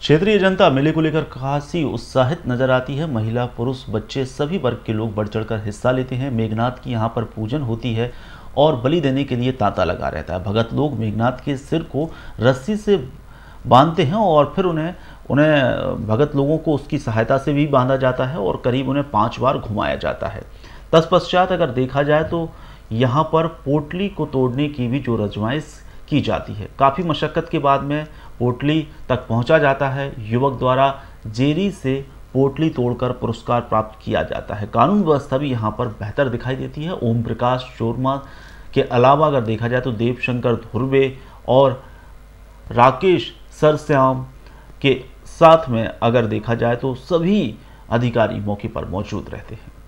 क्षेत्रीय जनता मेले को लेकर खासी उत्साहित नजर आती है महिला पुरुष बच्चे सभी वर्ग के लोग बढ़ चढ़कर हिस्सा लेते हैं मेघनाथ की यहाँ पर पूजन होती है और बलि देने के लिए तांता लगा रहता है भगत लोग मेघनाथ के सिर को रस्सी से बांधते हैं और फिर उन्हें उन्हें भगत लोगों को उसकी सहायता से भी बांधा जाता है और करीब उन्हें पाँच बार घुमाया जाता है तत्पश्चात अगर देखा जाए तो यहाँ पर पोटली को तोड़ने की भी जो रजमाइश की जाती है काफ़ी मशक्क़त के बाद में पोटली तक पहुंचा जाता है युवक द्वारा जेरी से पोटली तोड़कर पुरस्कार प्राप्त किया जाता है कानून व्यवस्था भी यहाँ पर बेहतर दिखाई देती है ओम प्रकाश शोरमा के अलावा अगर देखा जाए तो देवशंकर धुर्वे और राकेश सरस्याम के साथ में अगर देखा जाए तो सभी अधिकारी मौके पर मौजूद रहते हैं